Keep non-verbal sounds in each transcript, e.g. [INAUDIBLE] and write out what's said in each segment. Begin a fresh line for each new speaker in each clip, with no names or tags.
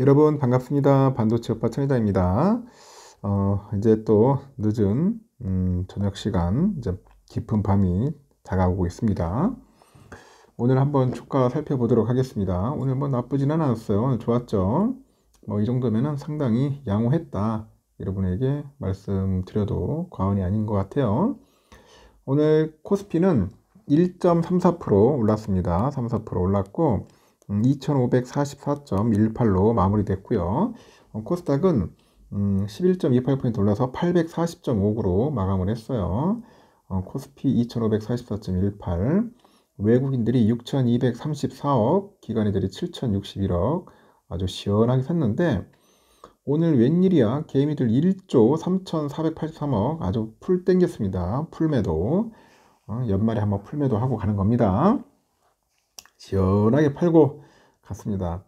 여러분 반갑습니다. 반도체 오빠 천희자입니다. 어, 이제 또 늦은 음, 저녁 시간, 이제 깊은 밤이 다가오고 있습니다. 오늘 한번 주가 살펴보도록 하겠습니다. 오늘 뭐 나쁘지는 않았어요. 좋았죠. 뭐 이 정도면은 상당히 양호했다. 여러분에게 말씀드려도 과언이 아닌 것 같아요. 오늘 코스피는 1.34% 올랐습니다. 34% 올랐고 2544.18로 마무리됐고요. 어, 코스닥은 11.28포인트 음, 올라서 840.59로 마감을 했어요. 어, 코스피 2544.18 외국인들이 6,234억, 기관인들이 7,061억 아주 시원하게 샀는데 오늘 웬일이야 개미들 1조 3,483억 아주 풀 땡겼습니다. 풀매도 어, 연말에 한번 풀매도 하고 가는 겁니다. 시원하게 팔고 갔습니다.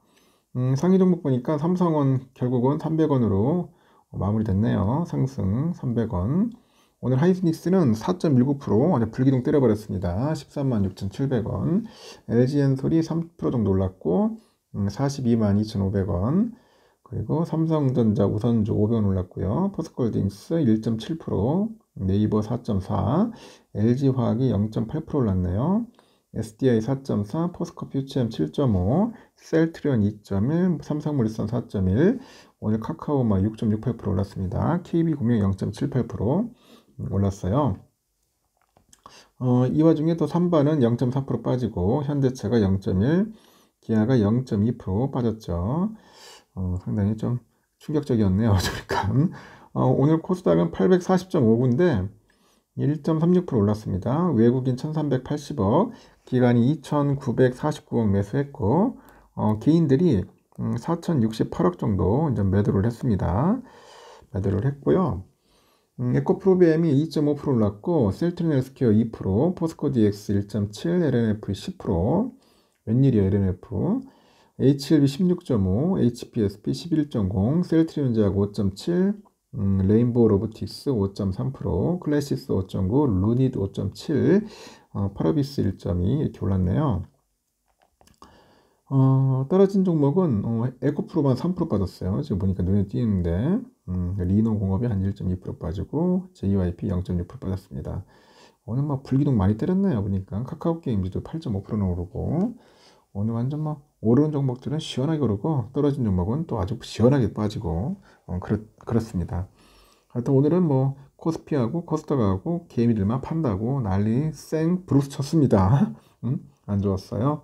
음, 상위 종목 보니까 삼성은 결국은 300원으로 마무리됐네요. 상승 300원. 오늘 하이스닉스는 4.19% 완전 불기둥 때려버렸습니다. 1 3 6,700원. LG엔솔이 3% 정도 올랐고 음, 4 2 2,500원. 그리고 삼성전자 우선주 500원 올랐고요. 포스콜딩스 1.7%, 네이버 4.4, LG화학이 0.8% 올랐네요. SDI 4.4, 포스코 퓨처엠 7.5, 셀트리온 2.1, 삼성물리선 4.1, 오늘 카카오마 6.68% 올랐습니다. KB금융 0.78% 음, 올랐어요. 어, 이 와중에 또 3반은 0.4% 빠지고 현대차가 0.1, 기아가 0.2% 빠졌죠. 어, 상당히 좀 충격적이었네요. [LAUGHS] 어, 오늘 코스닥은 840.59인데 1.36% 올랐습니다. 외국인 1380억, 기관이 2949억 매수했고 어, 개인들이 4068억 음, 정도 이제 매도를 했습니다. 매도를 했고요. 음, 에코프로비엠이 2.5% 올랐고 셀트리 헬스케어 2%, 포스코 DX 1.7, LNF 10%, 웬일이야 LNF, HLB 16.5, HPSP 11.0, 셀트리온제약 5.7, 음, 레인보우 로보틱스 5.3%, 클래시스 5.9, 루니드 5.7, 어, 파라비스 1.2 이렇게 올랐네요. 어, 떨어진 종목은 어, 에코프로만 3% 빠졌어요. 지금 보니까 눈에 띄는데 음, 리노공업이 한 1.2% 빠지고 JYP 0.6% 빠졌습니다. 오늘 막 불기둥 많이 때렸네요. 보니까 카카오게임즈도 8.5%나 오르고 오늘 완전 뭐 오른 종목들은 시원하게 오르고 떨어진 종목은 또 아주 시원하게 빠지고 어, 그렇, 그렇습니다. 하여튼 오늘은 뭐 코스피하고 코스닥하고 개미들만 판다고 난리 쌩 브루스 쳤습니다. [LAUGHS] 음? 안 좋았어요.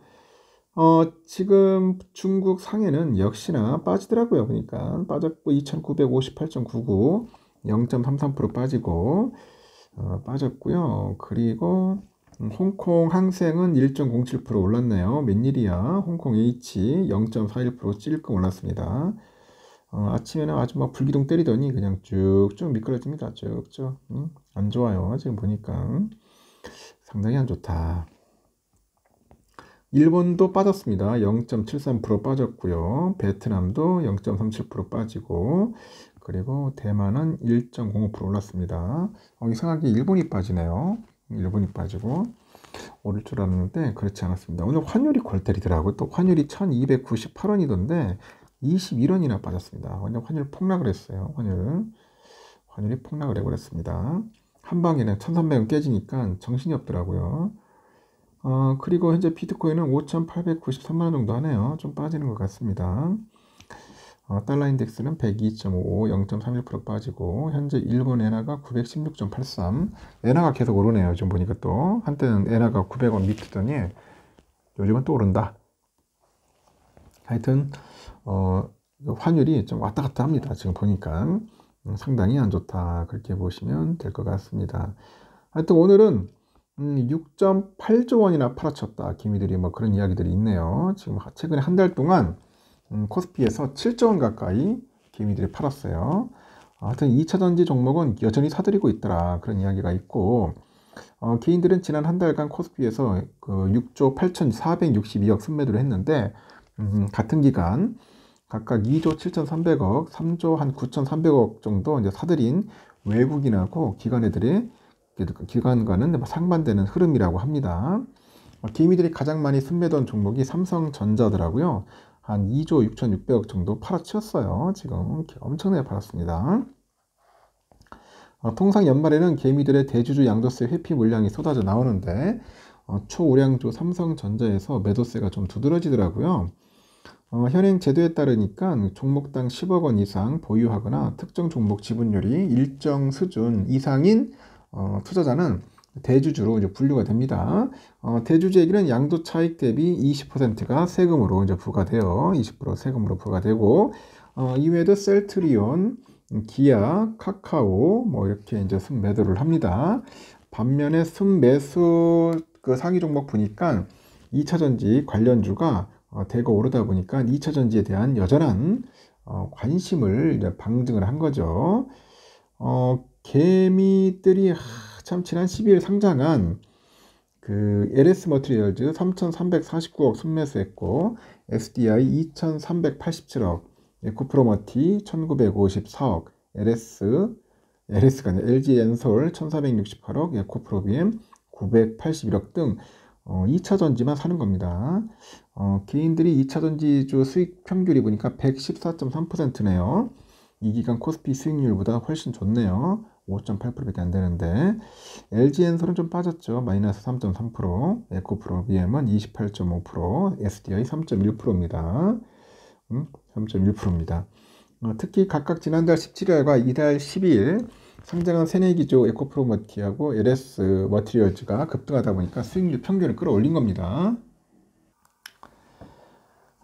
어, 지금 중국 상해는 역시나 빠지더라고요. 그러니까 빠졌고 2958.99 0.33% 빠지고 어, 빠졌고요. 그리고 음, 홍콩 항생은 1.07% 올랐네요. 웬일이야. 홍콩 H 0.41% 찔끔 올랐습니다. 어, 아침에는 아주 막 불기둥 때리더니 그냥 쭉쭉 미끄러집니다. 쭉쭉. 응? 음, 안 좋아요. 지금 보니까. 상당히 안 좋다. 일본도 빠졌습니다. 0.73% 빠졌고요. 베트남도 0.37% 빠지고 그리고 대만은 1.05% 올랐습니다. 어, 이상하게 일본이 빠지네요. 일본이 빠지고 오를 줄 알았는데 그렇지 않았습니다. 오늘 환율이 골때리더라고요. 또 환율이 1298원이던데 21원이나 빠졌습니다. 완전 환율 폭락을 했어요. 환율 환율이 폭락을 해버렸습니다. 한 방에는 1300원 깨지니까 정신이 없더라고요. 어, 그리고 현재 비트코인은 5893만원 정도 하네요. 좀 빠지는 것 같습니다. 어, 달러 인덱스는 102.55, 0.31% 빠지고 현재 일본 엔화가 916.83 엔화가 계속 오르네요. 지금 보니까 또 한때는 엔화가 900원 밑이더니 요즘은 또 오른다. 하여튼 어, 환율이 좀 왔다 갔다 합니다. 지금 보니까 음, 상당히 안 좋다 그렇게 보시면 될 것 같습니다. 하여튼 오늘은 음, 6.8조 원이나 팔아쳤다. 기미들이 뭐 그런 이야기들이 있네요. 지금 최근에 한 달 동안 음, 코스피에서 7조원 가까이 개미들이 팔았어요. 하여튼 2차전지 종목은 여전히 사들이고 있더라 그런 이야기가 있고 어, 개인들은 지난 한 달간 코스피에서 그 6조 8,462억 순매도를 했는데 음, 같은 기간 각각 2조 7,300억, 3조 한 9,300억 정도 이제 사들인 외국인하고 기관애들이 기관과는 뭐 상반되는 흐름이라고 합니다. 어, 개미들이 가장 많이 순매도 종목이 삼성전자더라고요. 한 2조 6,600억 정도 팔아치웠어요. 지금 엄청나게 팔았습니다. 어, 통상 연말에는 개미들의 대주주 양도세 회피 물량이 쏟아져 나오는데 어, 초우량주 삼성전자에서 매도세가 좀 두드러지더라고요. 어, 현행 제도에 따르니까 종목당 10억 원 이상 보유하거나 특정 종목 지분율이 일정 수준 이상인 어, 투자자는 대주주로 이제 분류가 됩니다. 어, 대주주에게는 양도 차익 대비 20%가 세금으로 이제 부과되어 20% 세금으로 부과되고 어, 이외에도 셀트리온, 기아, 카카오 뭐 이렇게 이제 순매도를 합니다. 반면에 순매수 그 상위 종목 보니까 2차전지 관련주가 어, 대거 오르다 보니까 2차전지에 대한 여전한 어, 관심을 방증을 한 거죠. 어, 개미들이 참 지난 12일 상장한 그 LS 머티리얼즈 3,349억 순매수했고 SDI 2,387억 에코프로머티 1,954억 LS LS가 아니라 LG 엔솔 1,468억 에코프로비엠 981억 등 어, 2차 전지만 사는 겁니다. 어, 개인들이 2차 전지주 수익 평균이 보니까 114.3%네요. 이 기간 코스피 수익률보다 훨씬 좋네요. 5.8%밖에 안 되는데 LG엔솔은 좀 빠졌죠. 마이너스 3.3%, 에코프로, BM은 28.5%, SDI 3.1%입니다. 음, 3.1%입니다. 어, 특히 각각 지난달 17일과 이달 12일 상장한 세네기조 에코프로 머티하고 LS 머티리얼즈가 급등하다 보니까 수익률 평균을 끌어올린 겁니다.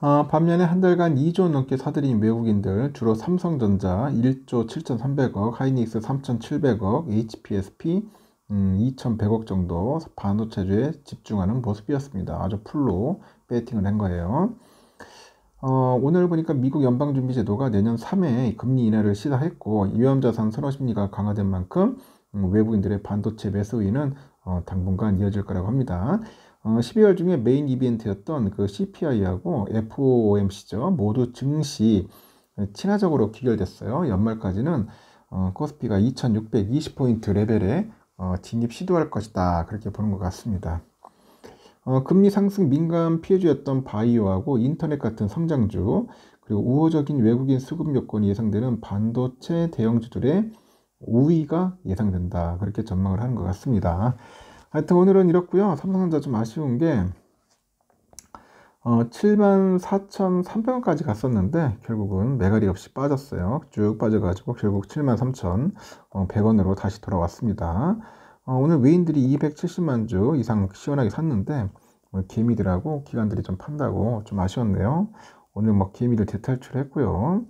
아, 반면에 한 달간 2조 넘게 사들인 외국인들 주로 삼성전자 1조 7,300억, 하이닉스 3,700억, HPSP 음, 2,100억 정도 반도체주에 집중하는 모습이었습니다. 아주 풀로 베팅을 한 거예요. 어, 오늘 보니까 미국 연방준비제도가 내년 3회 금리 인하를 시사했고 위험자산 선호 심리가 강화된 만큼 음, 외국인들의 반도체 매수위는 어, 당분간 이어질 거라고 합니다. 12월 어, 중에 메인 이벤트였던 그 CPI하고 FOMC죠. 모두 증시 어, 친화적으로 귀결됐어요. 연말까지는 어, 코스피가 2620포인트 레벨에 어, 진입 시도할 것이다. 그렇게 보는 것 같습니다. 어, 금리 상승 민감 피해주였던 바이오하고 인터넷 같은 성장주, 그리고 우호적인 외국인 수급 요건이 예상되는 반도체 대형주들의 우위가 예상된다. 그렇게 전망을 하는 것 같습니다. 하여튼 오늘은 이렇고요. 삼성전자 좀 아쉬운 게 어, 74,300원까지 갔었는데 결국은 매가리 없이 빠졌어요. 쭉 빠져가지고 결국 73,100원으로 다시 돌아왔습니다. 어, 오늘 외인들이 270만 주 이상 시원하게 샀는데 뭐 개미들하고 기관들이 좀 판다고 좀 아쉬웠네요. 오늘 뭐 개미들 대탈출했고요.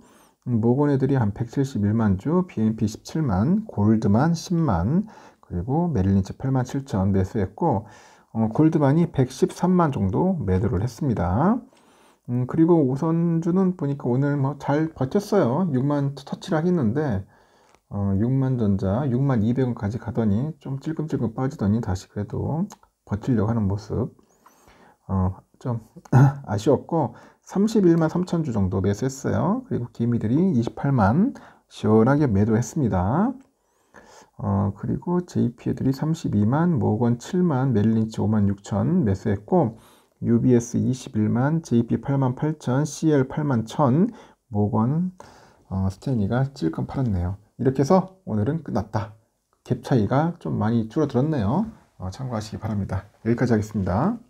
음, 모건애들이 한 171만 주, BNP 17만, 골드만 10만, 그리고 메릴린치 87,000 매수했고 어, 골드만이 113만 정도 매도를 했습니다. 음, 그리고 우선주는 보니까 오늘 뭐 잘 버텼어요. 6만 터치를 하겠는데 어, 6만 전자, 6만 200원까지 가더니 좀 찔끔찔끔 빠지더니 다시 그래도 버틸려고 하는 모습 어, 좀 [CLEARS THROAT] 아쉬웠고 31만 3천 주 정도 매수했어요. 그리고 기미들이 28만 시원하게 매도했습니다. 어, 그리고 JP들이 32만, 모건 7만, 멜린치 5만 6천 매수했고 UBS 21만, JP 8만 8천, CL 8만 1천, 모건 어, 스탠리가 찔끔 팔았네요. 이렇게 해서 오늘은 끝났다. 갭 차이가 좀 많이 줄어들었네요. 어, 참고하시기 바랍니다. 여기까지 하겠습니다.